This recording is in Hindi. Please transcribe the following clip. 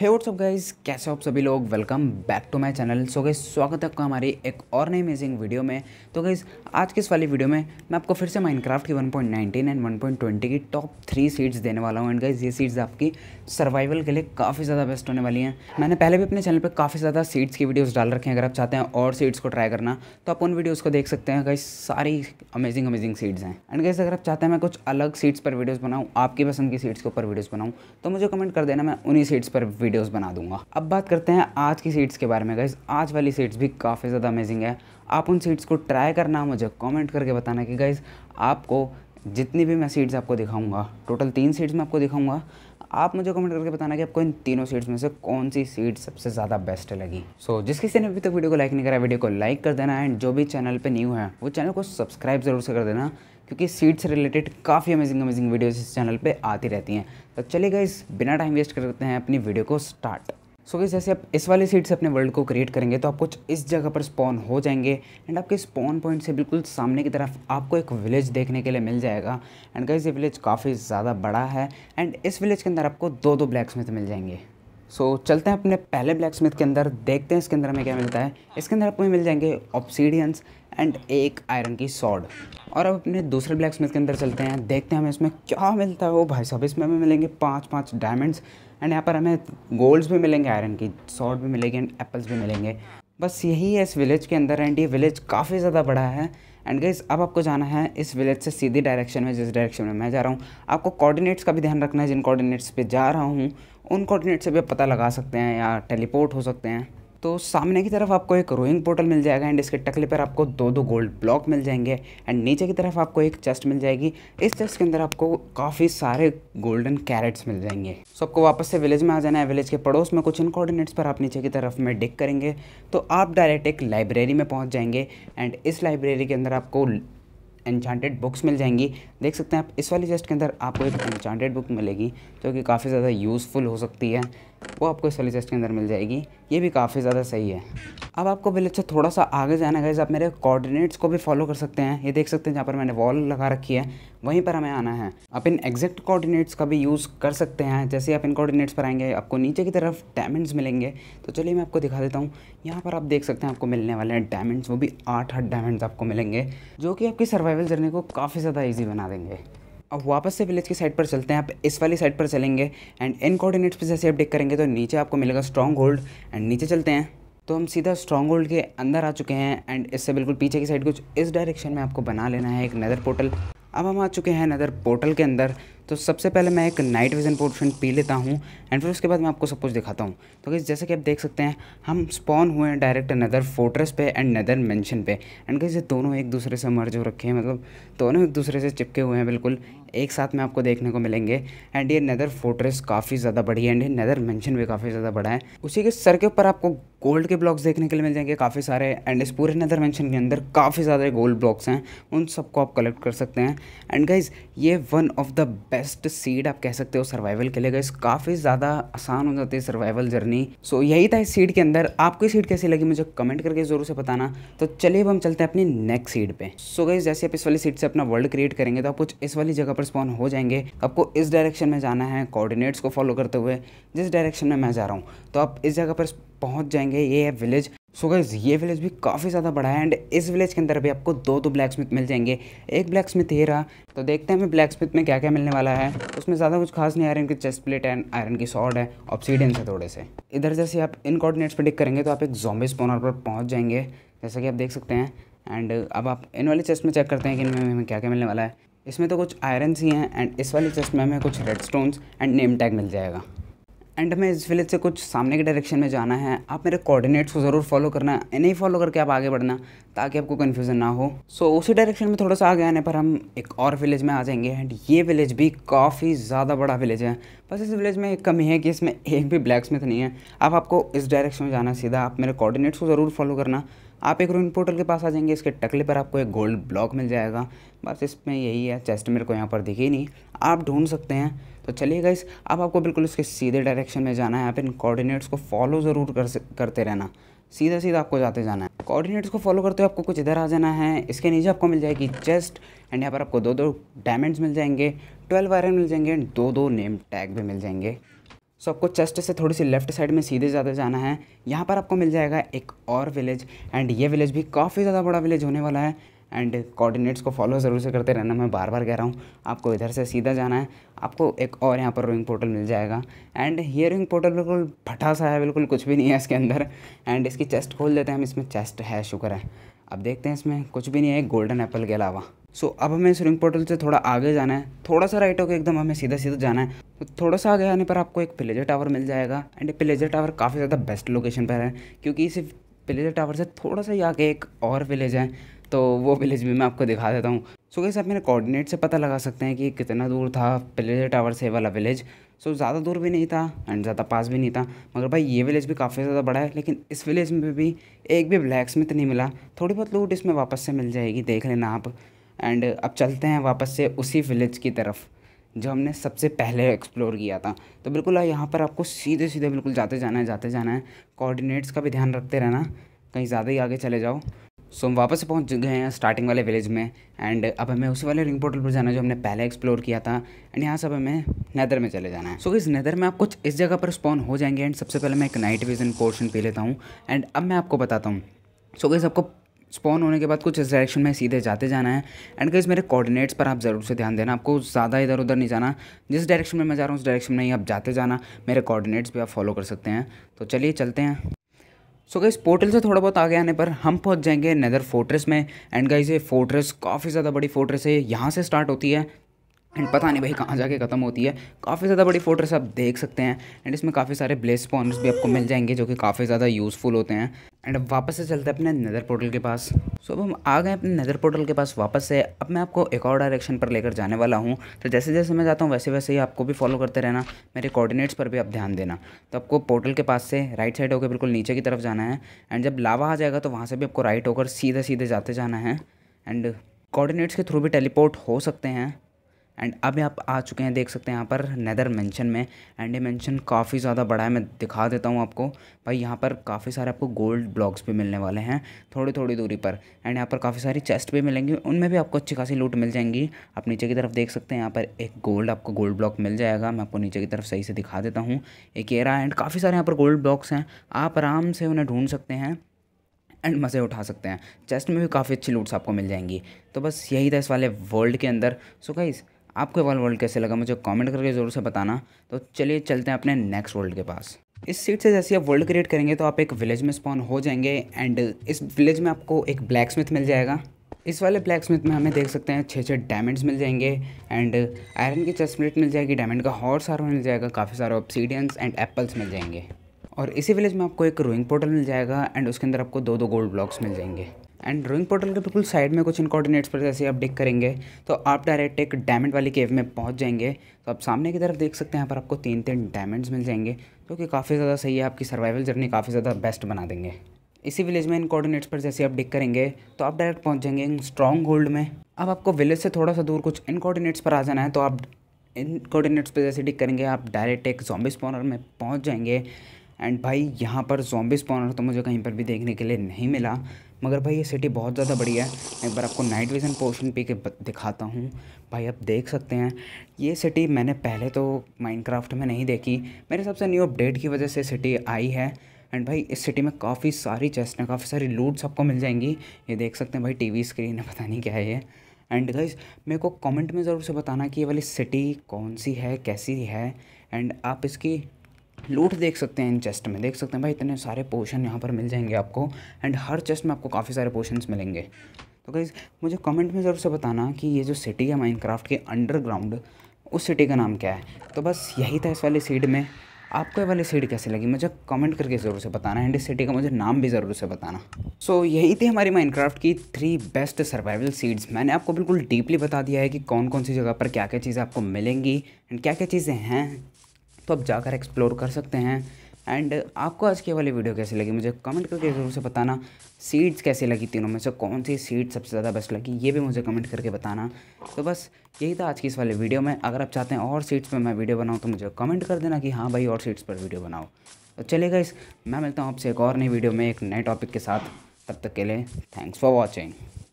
हे व्हाट्सअप गाइज कैसे आप सभी लोग welcome back to my channel so guys स्वागत है आपका हमारी एक और नई अमेजिंग वीडियो में तो गाइज आज की इस वाली वीडियो में मैं आपको फिर से माइनक्राफ्ट की 1.19 एंड 1.20 की टॉप थ्री सीड्स देने वाला हूँ एंड गाइज ये सीड्स आपकी सर्वाइवल के लिए काफ़ी ज़्यादा बेस्ट होने वाली हैं मैंने पहले भी अपने चैनल पर काफ़ी ज़्यादा सीड्स की वीडियोज़ डाल रखे हैं अगर आप चाहते हैं और सीड्स को ट्राई करना तो आप उन वीडियोज़ को देख सकते हैं गाइज सारी अमेजिंग अमेजिंग सीड्स हैं एंड गाइज अगर आप चाहते हैं मैं कुछ अलग सीड्स पर वीडियोज़ बनाऊँ आपकी पसंद की सीड्स के ऊपर वीडियोज़ बनाऊँ तो मुझे कमेंट कर देना मैं उन्हीं सीड्स पर वीडियोस बना दूंगा अब बात करते हैं आज की सीट्स के बारे में गाइज आज वाली सीट्स भी काफ़ी ज़्यादा अमेजिंग है आप उन सीट्स को ट्राई करना मुझे कॉमेंट करके बताना कि गाइज़ आपको जितनी भी मैं सीट्स आपको दिखाऊंगा टोटल तीन सीट्स मैं आपको दिखाऊंगा आप मुझे कमेंट करके बताना कि आपको इन तीनों सीड्स में से कौन सी सीड सबसे ज़्यादा बेस्ट लगी सो so, जिस किसी ने अभी तक वीडियो को लाइक नहीं करा वीडियो को लाइक कर देना एंड जो भी चैनल पर न्यू है वो चैनल को सब्सक्राइब जरूर से कर देना क्योंकि सीट से रिलेटेड काफ़ी अमेजिंग अमेजिंग वीडियोज़ इस चैनल पर आती रहती हैं तो चलिए इस बिना टाइम वेस्ट करते हैं अपनी वीडियो को स्टार्ट सो so, जैसे आप इस वाले सीट से अपने वर्ल्ड को क्रिएट करेंगे तो आप कुछ इस जगह पर स्पॉन हो जाएंगे एंड आपके स्पॉन पॉइंट से बिल्कुल सामने की तरफ आपको एक विलेज देखने के लिए मिल जाएगा एंड कहीं ये विलेज काफ़ी ज़्यादा बड़ा है एंड इस विलेज के अंदर आपको दो दो ब्लैक स्मिथ मिल जाएंगे सो so, चलते हैं अपने पहले ब्लैक स्मिथ के अंदर देखते हैं इसके अंदर हमें क्या मिलता है इसके अंदर आपको मिल जाएंगे ऑप्सीडियंस एंड एक आयरन की सॉड और अब अपने दूसरे ब्लैक स्मिथ के अंदर चलते हैं देखते हैं हमें इसमें क्या मिलता है वो भाई साहब इसमें हमें मिलेंगे पाँच पाँच डायमंड्स एंड यहाँ पर हमें गोल्ड्स भी मिलेंगे आयरन की सॉल्ट भी मिलेगी एंड एप्पल्स भी मिलेंगे बस यही है इस विलेज के अंदर एंड ये विलेज काफ़ी ज़्यादा बड़ा है एंड गाइस अब आपको जाना है इस विलेज से सीधी डायरेक्शन में जिस डायरेक्शन में मैं जा रहा हूँ आपको कोऑर्डिनेट्स का भी ध्यान रखना है जिन कोऑर्डिनेट्स पे जा रहा हूँ उन कोऑर्डिनेट्स से भी आप पता लगा सकते हैं या टेलीपोर्ट हो सकते हैं तो सामने की तरफ आपको एक रोइंग पोर्टल मिल जाएगा एंड इसके टकले पर आपको दो दो गोल्ड ब्लॉक मिल जाएंगे एंड नीचे की तरफ आपको एक चेस्ट मिल जाएगी इस चेस्ट के अंदर आपको काफ़ी सारे गोल्डन कैरेट्स मिल जाएंगे सो आपको वापस से विलेज में आ जाना है विलेज के पड़ोस में कुछ इन कोऑर्डिनेट्स पर आप नीचे की तरफ में डिक करेंगे तो आप डायरेक्ट एक लाइब्रेरी में पहुँच जाएंगे एंड इस लाइब्रेरी के अंदर आपको एनचांटेड बुक्स मिल जाएंगी देख सकते हैं आप इस वाली चेस्ट के अंदर आपको एक एनचांटेड बुक मिलेगी जो कि काफ़ी ज़्यादा यूज़फुल हो सकती है वो आपको इस वाली चेस्ट के अंदर मिल जाएगी ये भी काफ़ी ज़्यादा सही है अब आपको विलेज से अच्छा थोड़ा सा आगे जाना गाइज आप मेरे कोऑर्डिनेट्स को भी फॉलो कर सकते हैं ये देख सकते हैं जहाँ पर मैंने वॉल लगा रखी है वहीं पर हमें आना है आप इन एग्जैक्ट कोऑर्डिनेट्स का भी यूज़ कर सकते हैं जैसे आप इन कोऑर्डिनेट्स पर आएंगे आपको नीचे की तरफ डायमंड्स मिलेंगे तो चलिए मैं आपको दिखा देता हूँ यहाँ पर आप देख सकते हैं आपको मिलने वाले हैं डायमंड्स वो भी आठ आठ डायमंड्स आपको मिलेंगे जो कि आपकी सर्वाइवल जर्नी को काफ़ी ज़्यादा ईजी बना देंगे अब वापस से विलेज की साइड पर चलते हैं आप इस वाली साइड पर चलेंगे एंड इन कोऑर्डिनेट्स पर जैसे आप डिक करेंगे तो नीचे आपको मिलेगा स्ट्रॉन्ग होल्ड एंड नीचे चलते हैं तो हम सीधा स्ट्रॉन्ग होल्ड के अंदर आ चुके हैं एंड इससे बिल्कुल पीछे की साइड कुछ इस डायरेक्शन में आपको बना लेना है एक नदर पोर्टल अब हम आ चुके हैं नदर पोर्टल के अंदर तो सबसे पहले मैं एक नाइट विजन पोर्शन पी लेता हूँ एंड फिर उसके बाद मैं आपको सब कुछ दिखाता हूँ तो गैस जैसे कि आप देख सकते हैं हम स्पॉन हुए हैं डायरेक्ट नदर फोर्ट्रेस पे एंड नदर मेंशन पे एंड गैस ये दोनों एक दूसरे से मर्ज हो रखे हैं मतलब दोनों एक दूसरे से चिपके हुए हैं बिल्कुल एक साथ में आपको देखने को मिलेंगे एंड ये नदर फोर्ट्रेस काफ़ी ज़्यादा बड़ी है एंड ये नदर मेंशन भी काफ़ी ज़्यादा बड़ा है उसी के सर के ऊपर आपको गोल्ड के ब्लॉक्स देखने के लिए मिल जाएंगे काफ़ी सारे एंड इस पूरे नदर मेंशन के अंदर काफ़ी ज़्यादा गोल्ड ब्लॉक्स हैं उन सबको आप कलेक्ट कर सकते हैं एंड गाइज ये one of the best best seed आप कह सकते हो सर्वाइवल के लिए गाइस काफ़ी ज़्यादा आसान हो जाती है सर्वाइवल जर्नी सो so, यही था इस सीड के अंदर आपको सीड कैसी लगी मुझे कमेंट करके ज़रूर से बताना तो चलिए अब हम चलते हैं अपनी नेक्स्ट सीड पे सो so, गाइस जैसे आप इस वाली सीड से अपना वर्ल्ड क्रिएट करेंगे तो आप कुछ इस वाली जगह पर स्पॉन हो जाएंगे आपको इस डायरेक्शन में जाना है कोऑर्डिनेट्स को फॉलो करते हुए जिस डायरेक्शन में मैं जा रहा हूँ तो आप इस जगह पर पहुँच जाएंगे ये है विलेज सो so गाइज ये विलेज भी काफ़ी ज़्यादा बड़ा है एंड इस विलेज के अंदर भी आपको दो दो ब्लैक स्मिथ मिल जाएंगे एक ब्लैक स्मिथ ये रहा तो देखते हैं हमें ब्लैक स्मिथ में क्या क्या मिलने वाला है उसमें ज़्यादा कुछ खास नहीं आयरन की चेस्ट प्लेट एंड आयरन की सॉर्ड है ऑप्सीडियंस है थोड़े से इधर जैसे आप इन कॉर्डिनेट्स पर डिक करेंगे तो आप एक जॉम्बे स्पोनर पर पहुँच जाएंगे जैसा कि आप देख सकते हैं एंड अब आप इन वाले चेस्ट में चेक करते हैं कि इनमें हमें क्या क्या मिलने वाला है इसमें तो कुछ आयरन्स ही हैं एंड इस वाले चेस्ट में हमें कुछ red stones and name tag मिल जाएगा एंड हमें इस विलेज से कुछ सामने के डायरेक्शन में जाना है आप मेरे कोऑर्डिनेट्स को ज़रूर फॉलो करना इन्हें फॉलो करके आप आगे बढ़ना ताकि आपको कन्फ्यूज़न ना हो सो so, उसी डायरेक्शन में थोड़ा सा आगे आने पर हम एक और विलेज में आ जाएंगे एंड ये विलेज भी काफ़ी ज़्यादा बड़ा विलेज है बस इस विलेज में एक कमी है कि इसमें एक भी ब्लैक स्मिथ नहीं है आप आपको इस डायरेक्शन में जाना सीधा आप मेरे कोऑर्डिनेट्स को ज़रूर फॉलो करना आप एक रून पोर्टल के पास आ जाएंगे इसके टकले पर आपको एक गोल्ड ब्लॉक मिल जाएगा बस इसमें यही है चेस्ट मेरे को यहाँ पर दिखी नहीं आप ढूंढ सकते हैं तो चलिए गाइस अब आपको बिल्कुल उसके सीधे डायरेक्शन में जाना है आप इन कोऑर्डिनेट्स को फॉलो ज़रूर कर करते रहना सीधा सीधा आपको जाते जाना है कोऑर्डिनेट्स को फॉलो करते हुए आपको कुछ इधर आ जाना है इसके नीचे आपको मिल जाएगी चेस्ट एंड यहाँ पर आपको दो दो डायमंड्स मिल जाएंगे ट्वेल्व आयरन मिल जाएंगे एंड दो दो नेम टैग भी मिल जाएंगे सो आपको चेस्ट से थोड़ी सी लेफ्ट साइड में सीधे ज़्यादा जाना है यहाँ पर आपको मिल जाएगा एक और विलेज एंड ये विलेज भी काफ़ी ज़्यादा बड़ा विलेज होने वाला है एंड कोऑर्डिनेट्स को फॉलो ज़रूर से करते रहना मैं बार बार कह रहा हूँ आपको इधर से सीधा जाना है आपको एक और यहाँ पर रोइंग पोर्टल मिल जाएगा एंड ये रोइंग पोर्टल बिल्कुल फटा सा है बिल्कुल कुछ भी नहीं है इसके अंदर एंड इसकी चेस्ट खोल देते हैं हम इसमें चेस्ट है शुक्र है अब देखते हैं इसमें कुछ भी नहीं है गोल्डन एप्पल के अलावा सो so, अब हमें इस रिंग पोर्टल से थोड़ा आगे जाना है थोड़ा सा राइट होकर एकदम हमें सीधा सीधा जाना है तो थोड़ा सा आगे आने पर आपको एक पिलेजर टावर मिल जाएगा एंड प्लेजर टावर काफ़ी ज़्यादा बेस्ट लोकेशन पर है क्योंकि इस पिलेजर टावर से थोड़ा सा ही आगे एक और विलेज है तो वो विलेज भी मैं आपको दिखा देता हूँ सो कैसे आप मेरे कोऑर्डिनेट से पता लगा सकते हैं कि कितना दूर था पिलेजर टावर से वाला विलेज सो ज़्यादा दूर भी नहीं था एंड ज़्यादा पास भी नहीं था मगर भाई ये विलेज भी काफ़ी ज़्यादा बड़ा है लेकिन इस विलेज में भी एक भी ब्लैक स्मिथ तो नहीं मिला थोड़ी बहुत लूट इसमें वापस से मिल जाएगी देख लेना आप एंड अब चलते हैं वापस से उसी विलेज की तरफ जो हमने सबसे पहले एक्सप्लोर किया था तो बिल्कुल यहाँ पर आपको सीधे सीधे बिल्कुल जाते जाना है जाते जाना है कोऑर्डिनेट्स का भी ध्यान रखते रहना कहीं ज़्यादा ही आगे चले जाओ सो हम वापस पहुंच गए हैं स्टार्टिंग वाले विलेज में एंड अब हमें उस वाले रिंग पोर्टल पर जाना है जो हमने पहले एक्सप्लोर किया था एंड यहाँ सब हमें नदर में चले जाना है सो so, इस नदर में आप कुछ इस जगह पर स्पॉन हो जाएंगे एंड सबसे पहले मैं एक नाइट विजन पोर्शन पी लेता हूँ एंड अब मैं आपको बताता हूँ सो so, गई आपको स्पॉन होने के बाद कुछ इस डायरेक्शन में सीधे जाते जाना है एंड गई मेरे कोऑर्डिनेट्स पर आप ज़रूर से ध्यान देना आपको ज़्यादा इधर उधर नहीं जाना जिस डायरेक्शन में मैं जा रहा हूँ उस डायरेक्शन में ही आप जाते जाना मेरे कोऑर्डिनेट्स भी आप फॉलो कर सकते हैं तो चलिए चलते हैं सो गई गाइस पोर्टल से थोड़ा बहुत आगे आने पर हम पहुंच जाएंगे नेदर फोर्ट्रेस में एंड गाइस ये फोर्ट्रेस काफ़ी ज़्यादा बड़ी फोर्ट्रेस है यहाँ से स्टार्ट होती है एंड पता नहीं भाई कहाँ जाके ख़त्म होती है काफ़ी ज़्यादा बड़ी फोटोस आप देख सकते हैं एंड इसमें काफ़ी सारे ब्लेस पॉइंट्स भी आपको मिल जाएंगे जो कि काफ़ी ज़्यादा यूज़फुल होते हैं एंड अब वापस से चलते हैं अपने नदर पोर्टल के पास सो अब हम आ गए अपने नदर पोर्टल के पास वापस से अब मैं आपको एक और डायरेक्शन पर लेकर जाने वाला हूँ तो जैसे जैसे मैं जाता हूँ वैसे वैसे ही आपको भी फॉलो करते रहना मेरे कोऑर्डिनेट्स पर भी आप ध्यान देना तो आपको पोर्टल के पास से राइट साइड होकर बिल्कुल नीचे की तरफ जाना है एंड जब लावा आ जाएगा तो वहाँ से भी आपको राइट होकर सीधे सीधे जाते जाना है एंड कोऑर्डिनेट्स के थ्रू भी टेलीपोर्ट हो सकते हैं एंड अभी आप आ चुके हैं देख सकते हैं यहाँ पर नैदर मैंशन में एंड ये मैंशन काफ़ी ज़्यादा बड़ा है मैं दिखा देता हूँ आपको भाई यहाँ पर काफ़ी सारे आपको गोल्ड ब्लॉक्स भी मिलने वाले हैं थोड़ी थोड़ी दूरी पर एंड यहाँ पर काफ़ी सारी चेस्ट भी मिलेंगी उनमें भी आपको अच्छी खासी लूट मिल जाएंगी आप नीचे की तरफ देख सकते हैं यहाँ पर एक गोल्ड आपको गोल्ड ब्लॉक मिल जाएगा मैं आपको नीचे की तरफ सही से दिखा देता हूँ एक एरा एंड काफ़ी सारे यहाँ पर गोल्ड ब्लॉक्स हैं आप आराम से उन्हें ढूंढ सकते हैं एंड मज़े उठा सकते हैं चेस्ट में भी काफ़ी अच्छी लूट्स आपको मिल जाएंगी तो बस यही था इस वाले वर्ल्ड के अंदर सो गाइज़ आपको वन वर्ल्ड कैसे लगा मुझे कमेंट करके ज़रूर से बताना तो चलिए चलते हैं अपने नेक्स्ट वर्ल्ड के पास इस सीट से जैसे आप वर्ल्ड क्रिएट करेंगे तो आप एक विलेज में स्पॉन हो जाएंगे एंड इस विलेज में आपको एक ब्लैक स्मिथ मिल जाएगा इस वाले ब्लैक स्मिथ में हमें देख सकते हैं छः छः डायमंड्स मिल जाएंगे एंड आयरन की चेस्टप्लेट मिल जाएगी डायमंड का हॉर्स आर मिल जाएगा काफ़ी सारे ऑप्सीडियंस एंड एप्पल्स मिल जाएंगे और इसी विलेज में आपको एक रोइंग पोर्टल मिल जाएगा एंड उसके अंदर आपको दो दो गोल्ड ब्लॉक्स मिल जाएंगे एंड ड्रॉइंग पोर्टल के बिल्कुल साइड में कुछ इन कोऑर्डिनेट्स पर जैसे आप डिक करेंगे तो आप डायरेक्ट एक डायमंड वाली केव में पहुंच जाएंगे तो आप सामने की तरफ देख सकते हैं यहाँ पर आपको तीन तीन डायमंड्स मिल जाएंगे जो कि काफ़ी ज़्यादा सही है आपकी सर्वाइवल जर्नी काफ़ी ज़्यादा बेस्ट बना देंगे इसी विलेज में इन कोऑर्डिनेट्स पर जैसे आप डिक करेंगे तो आप डायरेक्ट पहुँच जाएंगे स्ट्रॉन्ग होल्ड में अब आपको विलेज से थोड़ा सा दूर कुछ इन कोऑर्डिनेट्स पर आ जाना है तो आप इन कोऑर्डिनेट्स पर जैसे डिक करेंगे आप डायरेक्ट एक जॉम्बी स्पॉनर में पहुँच जाएंगे एंड भाई यहाँ पर जॉम्बी स्पॉनर तो मुझे कहीं पर भी देखने के लिए नहीं मिला मगर भाई ये सिटी बहुत ज़्यादा बढ़िया है एक बार आपको नाइट विज़न पोर्शन पी के दिखाता हूँ भाई आप देख सकते हैं ये सिटी मैंने पहले तो माइनक्राफ्ट में नहीं देखी मेरे सबसे न्यू अपडेट की वजह से सिटी आई है एंड भाई इस सिटी में काफ़ी सारी चेस्ट हैं काफ़ी सारी लूट्स आपको मिल जाएंगी ये देख सकते हैं भाई टीवी स्क्रीन है पता नहीं क्या है ये एंड गाइज मेरे को कमेंट में ज़रूर से बताना कि ये वाली सिटी कौन सी है कैसी है एंड आप इसकी लूट देख सकते हैं इन चेस्ट में देख सकते हैं भाई इतने सारे पोशन यहाँ पर मिल जाएंगे आपको एंड हर चेस्ट में आपको काफ़ी सारे पोशंस मिलेंगे तो गाइज़ मुझे कमेंट में ज़रूर से बताना कि ये जो सिटी है माइनक्राफ्ट के अंडरग्राउंड उस सिटी का नाम क्या है तो बस यही था इस वाले सीड में आपको ये वाली सीड कैसी लगी मुझे कमेंट करके ज़रूर से बताना एंड इस सिटी का मुझे नाम भी ज़रूर से बताना सो so, यही थी हमारी माइनक्राफ्ट की थ्री बेस्ट सर्वाइवल सीड्स मैंने आपको बिल्कुल डीपली बता दिया है कि कौन कौन सी जगह पर क्या क्या चीज़ें आपको मिलेंगी एंड क्या क्या चीज़ें हैं तो आप जाकर एक्सप्लोर कर सकते हैं एंड आपको आज की वाली वीडियो कैसी लगी मुझे कमेंट करके ज़रूर से बताना सीड्स कैसी लगी तीनों में से कौन सी सीड सबसे ज़्यादा बेस्ट लगी ये भी मुझे कमेंट करके बताना तो बस यही था आज की इस वाले वीडियो में अगर आप चाहते हैं और सीड्स पर मैं वीडियो बनाऊँ तो मुझे कमेंट कर देना कि हाँ भाई और सीड्स पर वीडियो बनाओ तो चलेगा इस मैं मिलता हूँ आपसे एक और नई वीडियो में एक नए टॉपिक के साथ तब तक के लिए थैंक्स फॉर वॉचिंग